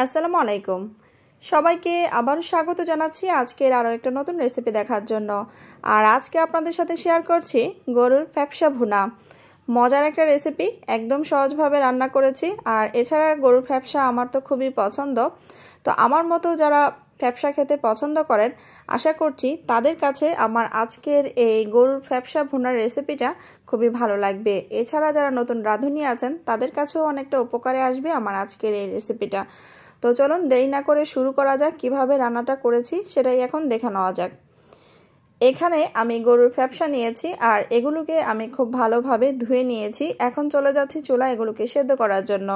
আসসালামু আলাইকুম সবাইকে আবার স্বাগত জানাচ্ছি আজকের আরও একটা নতুন রেসিপি দেখার জন্য আর আজকে আপনাদের সাথে শেয়ার করছি গরুর ফ্যাপসা ভুনা মজার একটা রেসিপি একদম সহজভাবে রান্না করেছি আর এছাড়া গরুর ফ্যাপসা আমার তো খুবই পছন্দ তো আমার মতো যারা ফ্যাপসা খেতে পছন্দ করেন আশা করছি তাদের কাছে আমার আজকের এই গরুর ফ্যাপসা ভুনার রেসিপিটা খুবই ভালো লাগবে এছাড়া যারা নতুন রাঁধুনি আছেন তাদের কাছেও অনেকটা উপকারে আসবে আমার আজকের এই রেসিপিটা তো চলুন দেরি না করে শুরু করা যাক কিভাবে রান্নাটা করেছি সেটাই এখন দেখে নেওয়া যাক এখানে আমি গরুর ফ্যাপসা নিয়েছি আর এগুলোকে আমি খুব ভালোভাবে ধুয়ে নিয়েছি এখন চলে যাচ্ছি চুলা এগুলোকে সেদ্ধ করার জন্য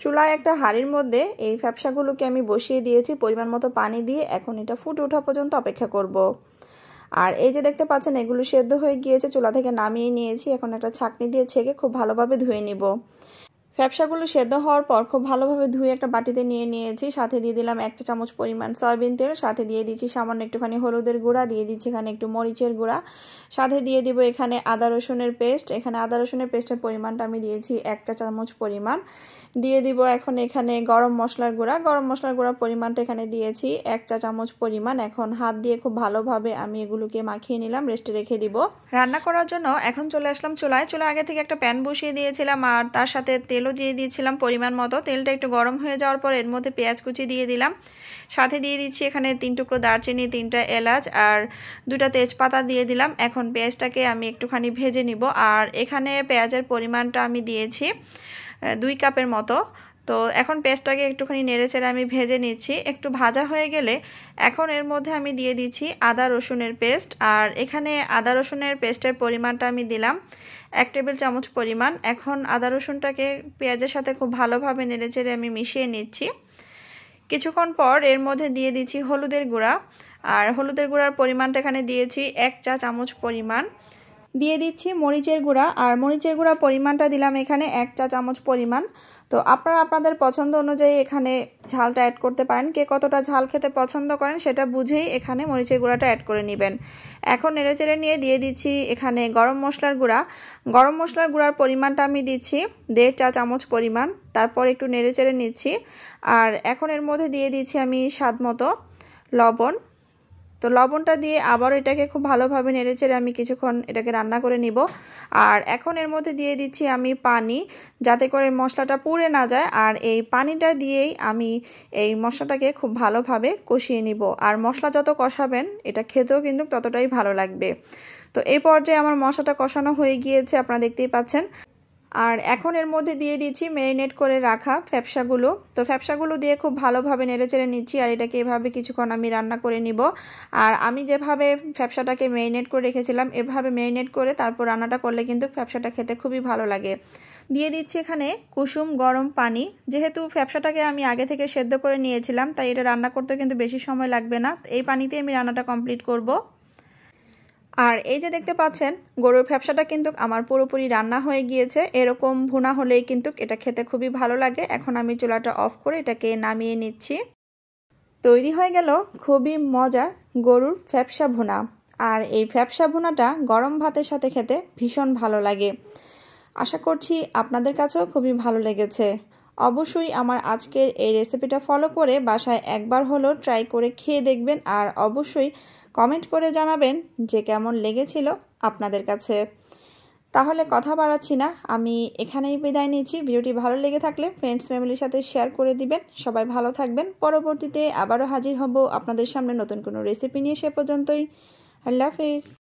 চুলায় একটা হাড়ির মধ্যে এই ফ্যাপসাগুলোকে আমি বসিয়ে দিয়েছি পরিমাণ মতো পানি দিয়ে এখন এটা ফুট ওঠা পর্যন্ত অপেক্ষা করব। আর এই যে দেখতে পাচ্ছেন এগুলো সেদ্ধ হয়ে গিয়েছে চুলা থেকে নামিয়ে নিয়েছি এখন একটা ছাকনি দিয়ে ছেঁকে খুব ভালোভাবে ধুয়ে নিব ফ্যাপসাগুলো সেদ্ধ হওয়ার পর খুব ভালোভাবে ধুয়ে একটা বাটিতে নিয়ে নিয়েছি সাথে দিয়ে দিলাম একটা চামচ পরিমাণ সয়াবিন তেল সাথে দিয়ে দিচ্ছি সামান্য একটুখানি হলুদের গুঁড়া দিয়ে দিচ্ছি এখানে একটু মরিচের গুঁড়া সাথে দিয়ে দিব এখানে আদা রসুনের পেস্ট এখানে আদা রসুনের পেস্টের পরিমাণটা আমি দিয়েছি একটা চামচ পরিমাণ দিয়ে দিব এখন এখানে গরম মশলার গুঁড়া গরম মশলার গুঁড়া পরিমাণটা এখানে দিয়েছি এক চা চামচ পরিমাণ এখন হাত দিয়ে খুব ভালোভাবে আমি এগুলোকে মাখিয়ে নিলাম রেস্টে রেখে দিব রান্না করার জন্য এখন চলে আসলাম চুলায় চুলা আগে থেকে একটা প্যান বসিয়ে দিয়েছিলাম আর তার সাথে তেল তেলও দিয়ে দিয়েছিলাম পরিমাণ মতো তেলটা একটু গরম হয়ে যাওয়ার পর এর মধ্যে পেঁয়াজ কুচি দিয়ে দিলাম সাথে দিয়ে দিচ্ছি এখানে তিন টুকরো দারচিনি তিনটা এলাচ আর দুটা তেজপাতা দিয়ে দিলাম এখন পেঁয়াজটাকে আমি একটুখানি ভেজে নিব আর এখানে পেঁয়াজের পরিমাণটা আমি দিয়েছি দুই কাপের মতো তো এখন পেস্টটাকে একটুখানি নেড়েচেড়ে আমি ভেজে নিচ্ছি একটু ভাজা হয়ে গেলে এখন এর মধ্যে আমি দিয়ে দিচ্ছি আদা রসুনের পেস্ট আর এখানে আদা রসুনের পেস্টের পরিমাণটা আমি দিলাম এক টেবিল চামচ পরিমাণ এখন আদা রসুনটাকে পেঁয়াজের সাথে খুব ভালোভাবে নেড়েচেড়ে আমি মিশিয়ে নিচ্ছি কিছুক্ষণ পর এর মধ্যে দিয়ে দিচ্ছি হলুদের গুঁড়া আর হলুদের গুঁড়ার পরিমাণটা এখানে দিয়েছি এক চা চামচ পরিমাণ দিয়ে দিচ্ছি মরিচের গুঁড়া আর মরিচের গুঁড়া পরিমাণটা দিলাম এখানে এক চা চামচ পরিমাণ তো আপনারা আপনাদের পছন্দ অনুযায়ী এখানে ঝালটা অ্যাড করতে পারেন কে কতটা ঝাল খেতে পছন্দ করেন সেটা বুঝেই এখানে মরিচের গুঁড়াটা অ্যাড করে নেবেন এখন নেড়েচেড়ে নিয়ে দিয়ে দিচ্ছি এখানে গরম মশলার গুঁড়া গরম মশলার গুঁড়ার পরিমাণটা আমি দিচ্ছি দেড় চা চামচ পরিমাণ তারপর একটু নেড়েচেড়ে নিচ্ছি আর এখন এর মধ্যে দিয়ে দিচ্ছি আমি স্বাদ মতো লবণ তো লবণটা দিয়ে আবার এটাকে খুব ভালোভাবে নেড়েচেড়ে আমি কিছুক্ষণ এটাকে রান্না করে নিব আর এখন এর মধ্যে দিয়ে দিচ্ছি আমি পানি যাতে করে মশলাটা পুড়ে না যায় আর এই পানিটা দিয়েই আমি এই মশলাটাকে খুব ভালোভাবে কষিয়ে নিব আর মশলা যত কষাবেন এটা খেতেও কিন্তু ততটাই ভালো লাগবে তো এই পর্যায়ে আমার মশলাটা কষানো হয়ে গিয়েছে আপনারা দেখতেই পাচ্ছেন আর এখন এর মধ্যে দিয়ে দিচ্ছি মেরিনেট করে রাখা ফ্যাপসাগুলো তো ফ্যাপসাগুলো দিয়ে খুব ভালোভাবে নেড়েচেড়ে নিচ্ছি আর এটাকে এভাবে কিছুক্ষণ আমি রান্না করে নিব আর আমি যেভাবে ফ্যাপসাটাকে মেরিনেট করে রেখেছিলাম এভাবে মেরিনেট করে তারপর রান্নাটা করলে কিন্তু ফ্যাপসাটা খেতে খুবই ভালো লাগে দিয়ে দিচ্ছি এখানে কুসুম গরম পানি যেহেতু ফ্যাপসাটাকে আমি আগে থেকে সেদ্ধ করে নিয়েছিলাম তাই এটা রান্না করতে কিন্তু বেশি সময় লাগবে না এই পানিতে আমি রান্নাটা কমপ্লিট করবো আর এই যে দেখতে পাচ্ছেন গরুর ব্যবসাটা কিন্তু আমার পুরোপুরি রান্না হয়ে গিয়েছে এরকম ভুনা হলেই কিন্তু এটা খেতে খুবই ভালো লাগে এখন আমি চুলাটা অফ করে এটাকে নামিয়ে নিচ্ছি তৈরি হয়ে গেল খুবই মজার গরুর ফ্যাপসা ভুনা আর এই ফ্যাপসা ভুনাটা গরম ভাতের সাথে খেতে ভীষণ ভালো লাগে আশা করছি আপনাদের কাছেও খুবই ভালো লেগেছে অবশ্যই আমার আজকের এই রেসিপিটা ফলো করে বাসায় একবার হলো ট্রাই করে খেয়ে দেখবেন আর অবশ্যই কমেন্ট করে জানাবেন যে কেমন লেগেছিল আপনাদের কাছে তাহলে কথা বাড়াচ্ছি না আমি এখানেই বিদায় নিয়েছি ভিডিওটি ভালো লেগে থাকলে ফ্রেন্ডস ফ্যামিলির সাথে শেয়ার করে দিবেন সবাই ভালো থাকবেন পরবর্তীতে আবারও হাজির হব আপনাদের সামনে নতুন কোনো রেসিপি নিয়ে সে পর্যন্তই আল্লাহ হাফিজ